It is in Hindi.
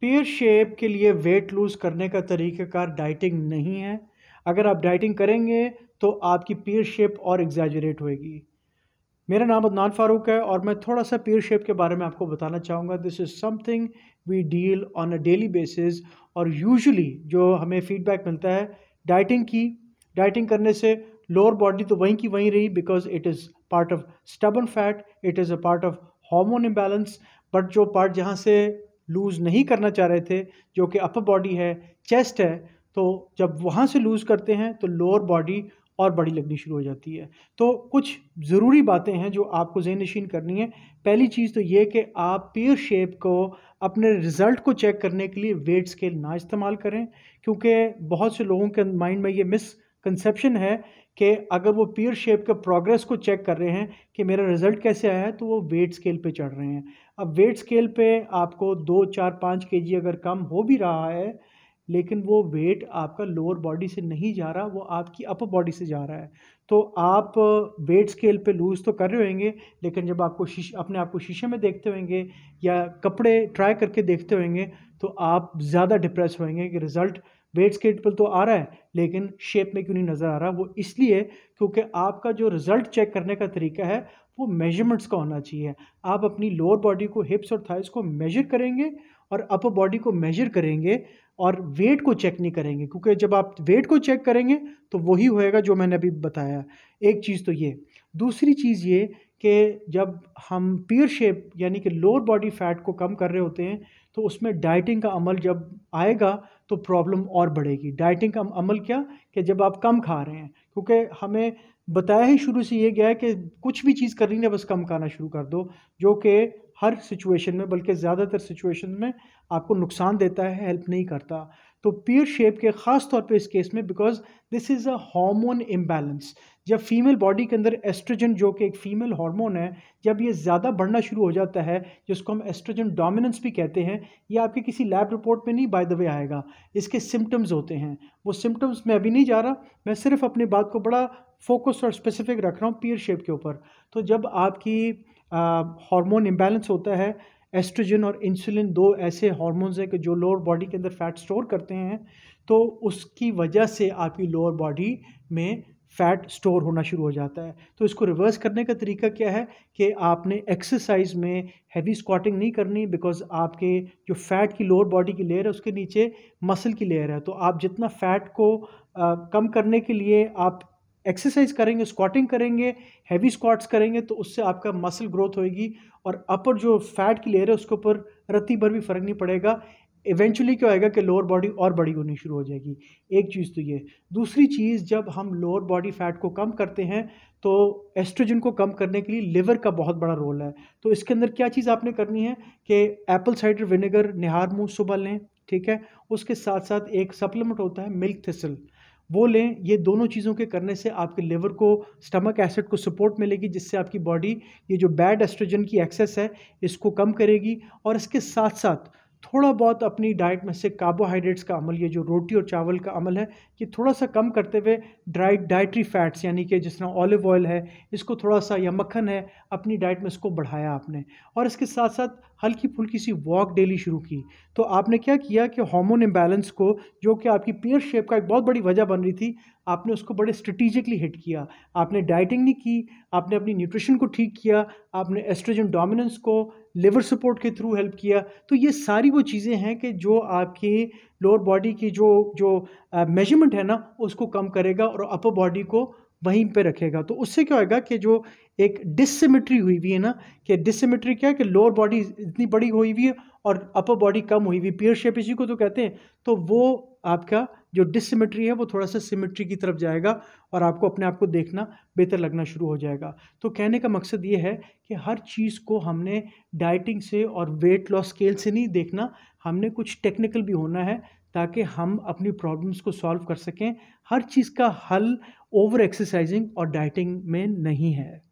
पीयर शेप के लिए वेट लूज़ करने का तरीक़ाकार डाइटिंग नहीं है अगर आप डाइटिंग करेंगे तो आपकी पेयर शेप और एग्जैजरेट होएगी मेरा नाम अदनान फ़ारूक है और मैं थोड़ा सा पेयर शेप के बारे में आपको बताना चाहूँगा this is something we deal on a daily basis और यूजुअली जो हमें फीडबैक मिलता है डाइटिंग की डाइटिंग करने से लोअर बॉडी तो वहीं की वहीं रही because it is part of stubborn fat it is a part of hormone imbalance but जो पार्ट जहाँ से लूज़ नहीं करना चाह रहे थे जो कि अपर बॉडी है चेस्ट है तो जब वहाँ से लूज़ करते हैं तो लोअर बॉडी और बड़ी लगनी शुरू हो जाती है तो कुछ ज़रूरी बातें हैं जो आपको जहन नशीन करनी है पहली चीज़ तो ये कि आप पेयर शेप को अपने रिज़ल्ट को चेक करने के लिए वेट स्केल ना इस्तेमाल करें क्योंकि बहुत से लोगों के माइंड में ये मिसकनसेप्शन है कि अगर वो पीयर शेप के प्रोग्रेस को चेक कर रहे हैं कि मेरा रिज़ल्ट कैसे आया है तो वो वेट स्केल पे चढ़ रहे हैं अब वेट स्केल पे आपको दो चार पाँच के जी अगर कम हो भी रहा है लेकिन वो वेट आपका लोअर बॉडी से नहीं जा रहा वो आपकी अपर बॉडी से जा रहा है तो आप वेट स्केल पे लूज़ तो कर रहे होंगे लेकिन जब आपको शीश अपने आप को शीशे में देखते होंगे या कपड़े ट्राई करके देखते होंगे तो आप ज़्यादा डिप्रेस होंगे कि रिज़ल्ट वेट स्केल पर तो आ रहा है लेकिन शेप में क्यों नहीं नज़र आ रहा वो इसलिए क्योंकि आपका जो रिज़ल्ट चेक करने का तरीका है वो मेजरमेंट्स का होना चाहिए आप अपनी लोअर बॉडी को हिप्स और थाइस को मेजर करेंगे और अपर बॉडी को मेजर करेंगे और वेट को चेक नहीं करेंगे क्योंकि जब आप वेट को चेक करेंगे तो वही होएगा जो मैंने अभी बताया एक चीज़ तो ये दूसरी चीज़ ये कि जब हम पीयर शेप यानी कि लोअर बॉडी फैट को कम कर रहे होते हैं तो उसमें डाइटिंग का अमल जब आएगा तो प्रॉब्लम और बढ़ेगी डाइटिंग का अमल क्या कि जब आप कम खा रहे हैं क्योंकि हमें बताया ही शुरू से ये गया है कि कुछ भी चीज़ करनी है बस कम खाना शुरू कर दो जो कि हर सिचुएशन में बल्कि ज़्यादातर सिचुएशन में आपको नुकसान देता है हेल्प नहीं करता तो पीयर शेप के ख़ास तौर पे इस केस में because this is a hormone imbalance जब फीमेल बॉडी के अंदर एस्ट्रोजन जो कि एक फीमेल हार्मोन है जब ये ज़्यादा बढ़ना शुरू हो जाता है जिसको हम एस्ट्रोजन डोमिनेंस भी कहते हैं ये आपके किसी लैब रिपोर्ट में नहीं बाय द वे आएगा इसके सिम्टम्स होते हैं वो सिम्टम्स में अभी नहीं जा रहा मैं सिर्फ अपनी बात को बड़ा फोकस और स्पेसिफिक रख रहा हूँ पीयर शेप के ऊपर तो जब आपकी हार्मोन इम्बैलेंस होता है एस्ट्रोजन और इंसुलिन दो ऐसे हॉर्मोन्स हैं कि जो लोअर बॉडी के अंदर फैट स्टोर करते हैं तो उसकी वजह से आपकी लोअर बॉडी में फैट स्टोर होना शुरू हो जाता है तो इसको रिवर्स करने का तरीका क्या है कि आपने एक्सरसाइज में हैवी स्क्वाटिंग नहीं करनी बिकॉज आपके जो फैट की लोअर बॉडी की लेयर है उसके नीचे मसल की लेयर है तो आप जितना फैट को आ, कम करने के लिए आप एक्सरसाइज करेंगे स्क्वाटिंग करेंगे हैवी स्क्वाट्स करेंगे तो उससे आपका मसल ग्रोथ होएगी और अपर जो फैट की लेयर है उसके ऊपर रत्ती भर भी फर्क नहीं पड़ेगा इवेंचुअली क्या होएगा कि लोअर बॉडी और बड़ी होनी शुरू हो जाएगी एक चीज़ तो ये दूसरी चीज़ जब हम लोअर बॉडी फैट को कम करते हैं तो एस्ट्रोजन को कम करने के लिए लिवर का बहुत बड़ा रोल है तो इसके अंदर क्या चीज़ आपने करनी है कि एप्पल साइडर विनेगर निहार मुँह सुबह लें ठीक है उसके साथ साथ एक सप्लीमेंट होता है मिल्क थिसल वो लें ये दोनों चीज़ों के करने से आपके लिवर को स्टमक एसिड को सपोर्ट मिलेगी जिससे आपकी बॉडी ये जो बैड एस्ट्रोजन की एक्सेस है इसको कम करेगी और इसके साथ साथ थोड़ा बहुत अपनी डाइट में से कार्बोहाइड्रेट्स का अमल ये जो रोटी और चावल का अमल है ये थोड़ा सा कम करते हुए ड्राइट डाइटरी फैट्स यानी कि जिस तरह ऑलिव ऑयल है इसको थोड़ा सा या मक्खन है अपनी डाइट में इसको बढ़ाया आपने और इसके साथ साथ हल्की फुल्की सी वॉक डेली शुरू की तो आपने क्या किया कि हार्मोन इम्बैलेंस को जो कि आपकी पेयर शेप का एक बहुत बड़ी वजह बन रही थी आपने उसको बड़े स्ट्रेटिजिकली हिट किया आपने डाइटिंग नहीं की आपने अपनी न्यूट्रिशन को ठीक किया आपने एस्ट्रोजन डोमिनेंस को लिवर सपोर्ट के थ्रू हेल्प किया तो ये सारी वो चीज़ें हैं कि जो आपकी लोअर बॉडी की जो जो मेजरमेंट है ना उसको कम करेगा और अपर बॉडी को वहीं पे रखेगा तो उससे क्या होगा कि जो एक डिसमेट्री हुई हुई है ना कि डिसमेट्री क्या है कि लोअर बॉडी इतनी बड़ी हुई हुई है और अपर बॉडी कम हुई हुई पियर शेप इसी को तो कहते हैं तो वो आपका जो डिसमेट्री है वो थोड़ा सा सिमेट्री की तरफ जाएगा और आपको अपने आप को देखना बेहतर लगना शुरू हो जाएगा तो कहने का मकसद ये है कि हर चीज़ को हमने डाइटिंग से और वेट लॉस स्केल से नहीं देखना हमने कुछ टेक्निकल भी होना है ताकि हम अपनी प्रॉब्लम्स को सॉल्व कर सकें हर चीज़ का हल ओवर एक्सरसाइजिंग और डाइटिंग में नहीं है